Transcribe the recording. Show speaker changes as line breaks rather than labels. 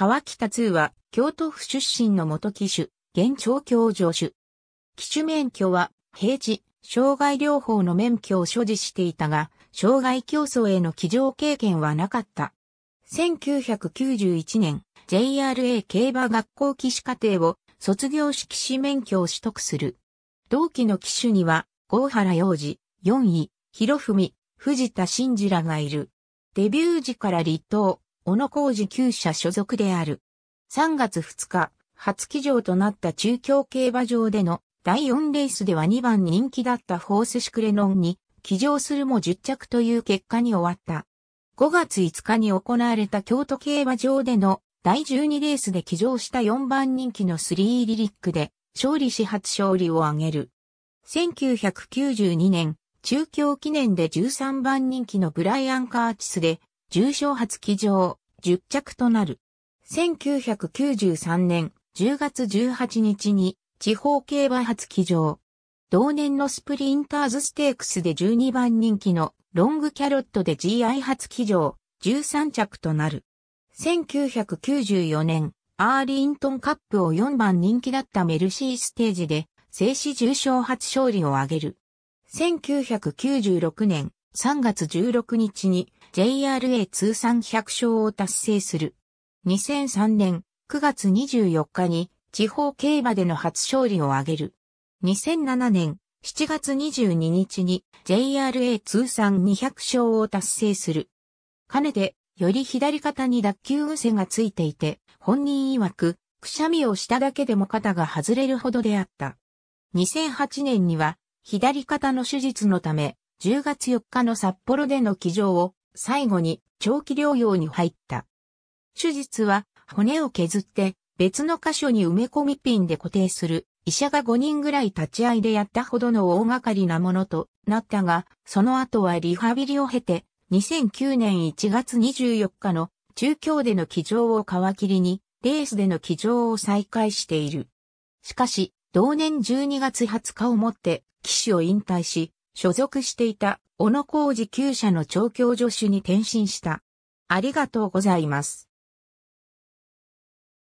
川北通は、京都府出身の元騎手、現調教助手。騎手免許は、平時、障害療法の免許を所持していたが、障害競争への騎乗経験はなかった。1991年、JRA 競馬学校騎士課程を卒業式騎士免許を取得する。同期の騎手には、郷原洋二、四位、広文、藤田真二らがいる。デビュー時から立党、小野工事旧社所属である。3月2日、初騎乗となった中京競馬場での第4レースでは2番人気だったフォースシクレノンに騎乗するも10着という結果に終わった。5月5日に行われた京都競馬場での第12レースで騎乗した4番人気のスリーリリックで勝利し初勝利を挙げる。1992年、中京記念で13番人気のブライアン・カーチスで重症初起乗、10着となる。1993年10月18日に地方競馬初起乗。同年のスプリンターズステークスで12番人気のロングキャロットで GI 初騎乗13着となる。1994年、アーリントンカップを4番人気だったメルシーステージで、静止重賞初勝利を挙げる。1996年、3月16日に JRA 通算100勝を達成する。2003年9月24日に地方競馬での初勝利を挙げる。2007年7月22日に JRA 通算200勝を達成する。かねて、より左肩に脱臼癖がついていて、本人曰く、くしゃみをしただけでも肩が外れるほどであった。2008年には、左肩の手術のため、10月4日の札幌での起乗を最後に長期療養に入った。手術は骨を削って別の箇所に埋め込みピンで固定する医者が5人ぐらい立ち会いでやったほどの大掛かりなものとなったが、その後はリハビリを経て2009年1月24日の中京での起乗を皮切りにレースでの起乗を再開している。しかし、同年12月20日をもって騎手を引退し、所属していた小野浩二旧社の調教助手に転身した。ありがとうございます。